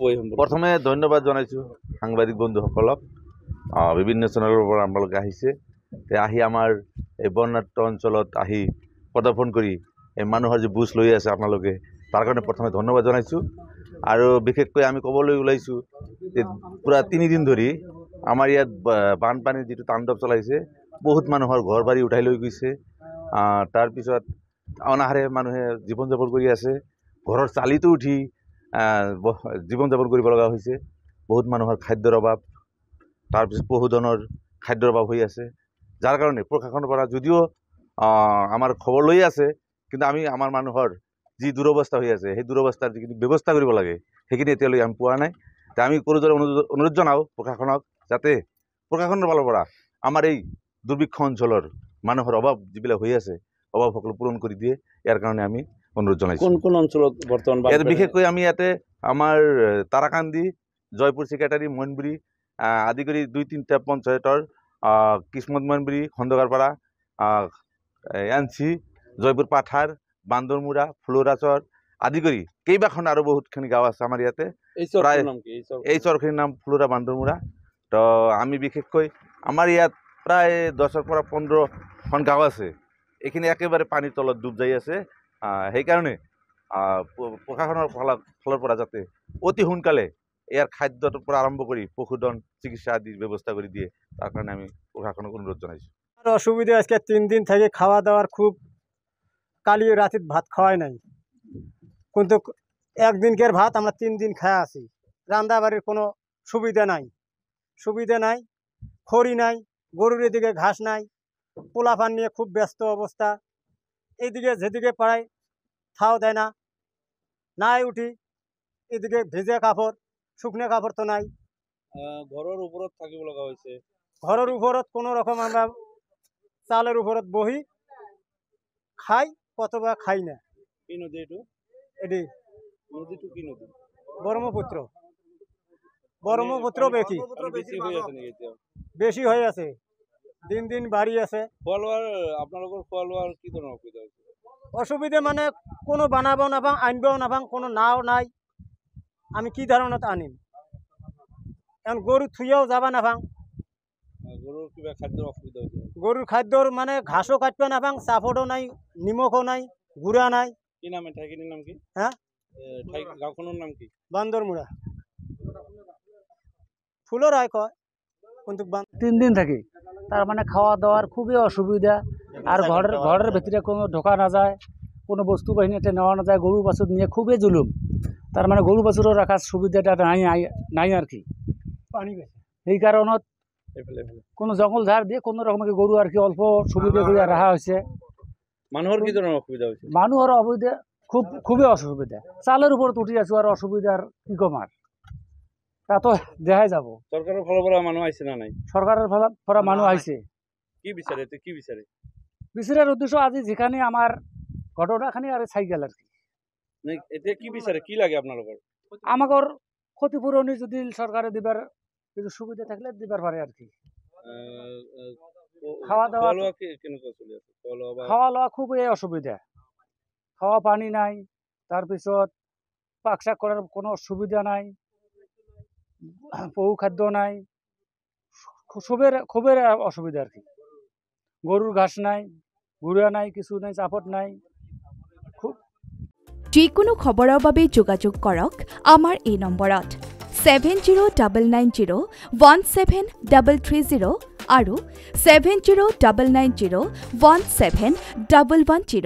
প্ৰথমে ধন্যবাদ জনাইছোঁ সাংবাদিক বন্ধুসকলক বিভিন্ন চেনেলৰ পৰা আপোনালোকে আহিছে আহি আমাৰ এই বৰ্ণাট্য অঞ্চলত আহি পদাৰ্পণ কৰি এই মানুহৰ যি বুজ লৈ আছে আপোনালোকে তাৰ কাৰণে প্ৰথমে ধন্যবাদ জনাইছোঁ আৰু বিশেষকৈ আমি ক'বলৈ ওলাইছোঁ যে পূৰা তিনিদিন ধৰি আমাৰ ইয়াত বানপানীৰ যিটো তাণ্ডৱ চলাইছে বহুত মানুহৰ ঘৰ বাৰী উঠাই লৈ গৈছে তাৰপিছত অনাহাৰে মানুহে জীৱন যাপন কৰি আছে ঘৰৰ চালিটো উঠি জীৱন যাপন কৰিব লগা হৈছে বহুত মানুহৰ খাদ্যৰ অভাৱ তাৰপিছত পশুধনৰ খাদ্যৰ অভাৱ হৈ আছে যাৰ কাৰণে প্ৰশাসনৰ পৰা যদিও আমাৰ খবৰ লৈ আছে কিন্তু আমি আমাৰ মানুহৰ যি দুৰৱস্থা হৈ আছে সেই দুৰৱস্থাৰ যিখিনি ব্যৱস্থা কৰিব লাগে সেইখিনি এতিয়ালৈ আমি পোৱা নাই তে আমি কোনো ধৰণৰ অনুৰোধ অনুৰোধ জনাওঁ প্ৰশাসনক যাতে প্ৰশাসনৰ ফালৰ পৰা আমাৰ এই দুৰ্ভিক্ষ অঞ্চলৰ মানুহৰ অভাৱ যিবিলাক হৈ আছে অভাৱ সকলো পূৰণ কৰি দিয়ে ইয়াৰ কাৰণে আমি অনুরোধ জানাই কোন কোন অঞ্চলত বৰ্তমান বিশেষ বিশেষকৈ আমি ইয়াতে আমাৰ তাৰাকান্দি জয়পুৰ সেক্রেটারি মনবুরি আদি কৰি দুই তিনিটা পঞ্চায়তৰ কিসমত মনবুরি খন্দকারপাড়া এনসি জয়পুৰ পাঠার বান্দৰমুৰা ফুলৰাচৰ আদি কৰি কেইবাখন আৰু বহুতখিনি গাঁও আছে আমাৰ ইয়াতে প্ৰায় এই চৰখিনিৰ নাম ফুলৰা বান্দৰমুৰা তো আমি বিশেষকৈ আমাৰ ইয়াত প্ৰায় দহৰ পৰা পোন্ধৰখন গাঁও আছে এইখিনি একেবাৰে পানীৰ তলত ডুব যাই আছে সেইকাৰণে প্ৰশাসনৰ ফালৰ ফালৰ পৰা যাতে অতি সোনকালে ইয়াৰ খাদ্যৰ পৰা আৰম্ভ কৰি পশুধন চিকিৎসা আদি ব্যৱস্থা কৰি দিয়ে তাৰ কাৰণে আমি প্ৰশাসনক অনুৰোধ জনাইছোঁ আর অসুবিধা আজকে তিন দিন থেকে খাওয়া দাওয়ার খুব কালি রাতে ভাত খাওয়ায় নাই কিন্তু একদিনকের ভাত আমরা তিন দিন খায় আছি বাড়ির কোনো সুবিধা নাই সুবিধা নাই খড়ি নাই গরুর এদিকে ঘাস নাই পোলাফান নিয়ে খুব ব্যস্ত অবস্থা এদিকে যেদিকে পড়াই থাও দেয় না নাই উঠি এদিকে ভেজে কাপড় শুকনো কাপড় তো নাই ঘরের উপর থাকিব লগা হয়েছে ঘরের উপর কোনো রকম আমরা চালের উপর বহি খাই কতবার খাই না কি নদী এটু এটি নদীটু কি নদী ব্রহ্মপুত্র মানে ব্রহ্মপুত্র বেশি বেশি হয়ে আছে দিন দিন বাড়ি আছে কি অসুবিধা অসুবিধা মানে কোনো বানাব না ভাঙ আনবেও না কোনো নাও নাই আমি কি ধারণাতে আনিম কারণ গরু থুয়েও যাবা না ভাঙ গরুর কিবা অসুবিধা মানে ঘাসও কাটবে না ভাঙ চাপড়ও নাই নিমখও নাই গুড়া নাই কি নামে নাম কি বান্দরমুড়া কয় তিন দিন থাকি তার মানে খাওয়া দাওয়ার খুবই অসুবিধা আর ঘরের ঘরের ভিতরে কোনো ঢোকা না যায় কোনো বস্তু এটা নেওয়া না যায় গরু বাছুর নিয়ে খুবই জুলুম তার মানে গরু বাছুরও রাখার সুবিধাটা নাই নাই আর কি পানি এই কারণত কোনো জঙ্গল ঝাড় দিয়ে কোনো রকমের গরু আর কি অল্প সুবিধা করে রাখা হয়েছে মানুহৰ কি ধরনের অসুবিধা হৈছে মানুহৰ অসুবিধা খুব খুবেই অসুবিধা চালৰ ওপৰত উঠি আছোঁ আৰু অসুবিধাৰ কি কমার তা তো দেখাই যাব সরকারের ফলা ফলা মানুষ আইছে না নাই সরকারের ফলা ফলা মানুষ আইছে কি বিচারে তুই কি বিচারে বিচারের উদ্দেশ্য আজি যেখানে আমার ঘটনাখানি আর সাইকেল আর কি এটা কি বিচারে কি লাগে আপনার আমাকে ক্ষতিপূরণই যদি সরকারে দিবার কিছু সুবিধা থাকলে দিবার পারে আর কি খাওয়া দাওয়া খাওয়া দাওয়া খুবই অসুবিধা খাওয়া পানি নাই তার পিছত পাক শাক করার কোনো সুবিধা নাই হ্যাঁ, পশু খাদ্য নাই খুবের খুবের অসুবিধা আর কি গরুর ঘাস নাই গুড়া নাই কিছু নাই চাপট নাই খুব যিকোনো খবৰৰ বাবে যোগাযোগ কৰক আমাৰ এই নম্বৰত seven zero' double nine zero' one seven double three zero' আৰু seven zero' double nine zero' one seven double one zero'